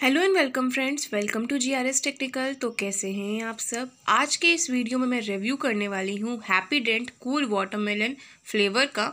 hello and welcome friends welcome to GRS technical तो कैसे हैं आप सब आज के इस वीडियो में मैं रिव्यू करने वाली हूँ Happydent cool watermelon flavour का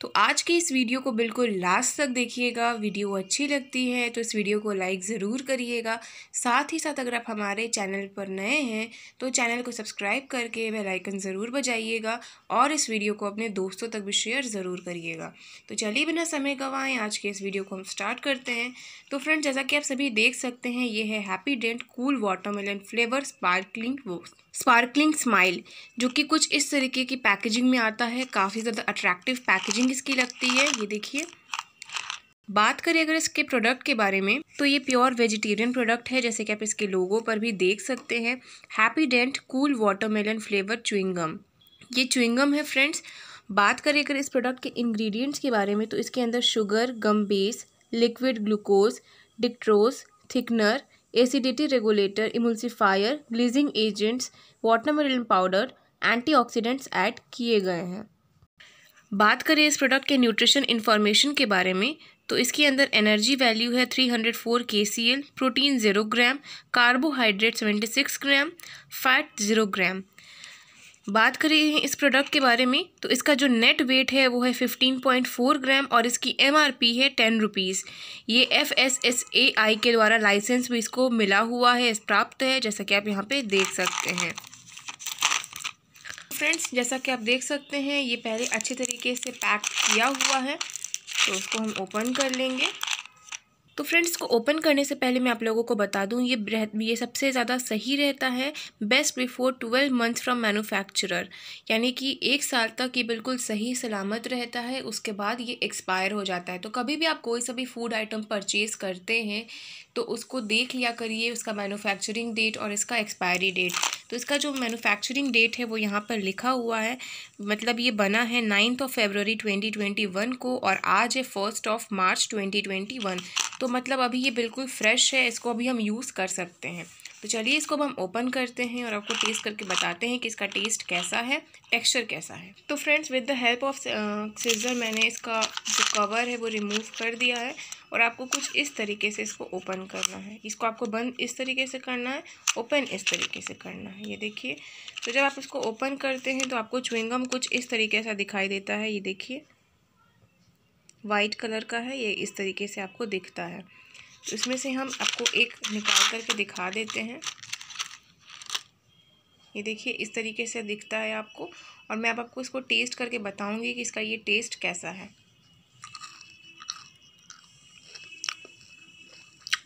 तो आज की इस वीडियो को बिल्कुल लास्ट तक देखिएगा वीडियो अच्छी लगती है तो इस वीडियो को लाइक ज़रूर करिएगा साथ ही साथ अगर आप हमारे चैनल पर नए हैं तो चैनल को सब्सक्राइब करके बेल आइकन ज़रूर बजाइएगा और इस वीडियो को अपने दोस्तों तक भी शेयर ज़रूर करिएगा तो चलिए बिना समय गंवाएँ आज के इस वीडियो को हम स्टार्ट करते हैं तो फ्रेंड जैसा कि आप सभी देख सकते हैं ये है Happydent cool watermelon flavour sparkling वो स्पार्कलिंग स्माइल जो कि कुछ इस तरीके की पैकेजिंग में आता है काफ़ी ज़्यादा अट्रैक्टिव पैकेजिंग पेंटिंग इसकी लगती है ये देखिए बात करें अगर इसके प्रोडक्ट के बारे में तो ये प्योर वेजिटेरियन प्रोडक्ट है जैसे कि आप इसके लोगों पर भी देख सकते हैं Happydent cool watermelon flavour chewing gum ये चुइंगम है फ्रेंड्स बात करें अगर इस प्रोडक्ट के इंग्रेडिएंट्स के बारे में तो इसके अंदर sugar gum base liquid glucose dextrose thickener acidity regulator emulsifier glazing agents watermelon powder antioxidants किए गए हैं बात करें इस प्रोडक्ट के न्यूट्रिशन इन्फॉर्मेशन के बारे में तो इसके अंदर एनर्जी वैल्यू है 304 kcal, protein 0 gram carbohydrate 76 gram fat 0 gram बात करें इस प्रोडक्ट के बारे में तो इसका जो नेट वेट है वो है 15.4 ग्राम और इसकी एमआरपी है ten rupees F S S A I आई के द्वारा लाइसेंस भी इसको मिला हुआ है प्राप्त है जैसा कि आप यहाँ पे देख सकते हैं फ्रेंड्स जैसा कि आप देख सकते हैं ये पहले अच्छे तरीके से पैक किया हुआ है तो उसको हम ओपन कर लेंगे तो फ्रेंड्स को ओपन करने से पहले मैं आप लोगों को बता दूं ये ये सबसे ज़्यादा सही रहता है best before twelve months from manufacturer यानी कि एक साल तक ये बिल्कुल सही सलामत रहता है उसके बाद ये एक्सपायर हो जाता है तो कभी भी आप कोई सा भी फूड आइटम परचेज़ करते हैं तो उसको देख लिया करिए उसका मैनुफैक्चरिंग डेट और इसका एक्सपायरी डेट तो इसका जो मैन्युफैक्चरिंग डेट है वो यहाँ पर लिखा हुआ है मतलब ये बना है ninth of February twenty twenty one को और आज है first of March twenty twenty one तो मतलब अभी ये बिल्कुल फ्रेश है इसको अभी हम यूज़ कर सकते हैं तो चलिए इसको अब हम ओपन करते हैं और आपको टेस्ट करके बताते हैं कि इसका टेस्ट कैसा है टेक्सचर कैसा है तो friends with the help of scissor मैंने इसका जो कवर है वो रिमूव कर दिया है और आपको कुछ इस तरीके से इसको ओपन करना है इसको आपको बंद इस तरीके से करना है ओपन इस तरीके से करना है ये देखिए तो जब आप इसको ओपन करते हैं तो आपको चुविंगम कुछ इस तरीके से दिखाई देता है ये देखिए वाइट कलर का है ये इस तरीके से आपको दिखता है तो इसमें से हम आपको एक निकाल करके दिखा देते हैं ये देखिए इस तरीके से दिखता है आपको और मैं अब आपको इसको टेस्ट करके बताऊंगी कि इसका ये टेस्ट कैसा है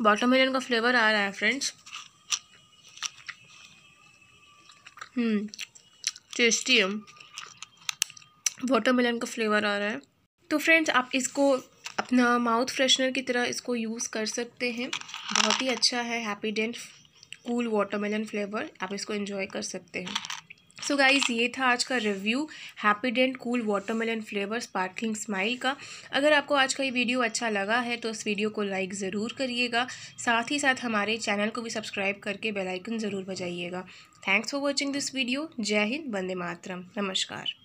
वाटरमेलन का फ्लेवर आ रहा है फ्रेंड्स हम्म, टेस्टी है वाटरमेलन का फ्लेवर आ रहा है तो फ्रेंड्स आप इसको अपना माउथ फ्रेशनर की तरह इसको यूज़ कर सकते हैं बहुत ही अच्छा है Happydent cool watermelon flavour आप इसको इन्जॉय कर सकते हैं सो so गाइज़ ये था आज का review Happydent cool watermelon flavour sparkling smile का अगर आपको आज का ये वीडियो अच्छा लगा है तो इस वीडियो को लाइक ज़रूर करिएगा साथ ही साथ हमारे चैनल को भी सब्सक्राइब करके बेल आइकन ज़रूर बजाइएगा thanks for watching this video जय हिंद वंदे मातरम नमस्कार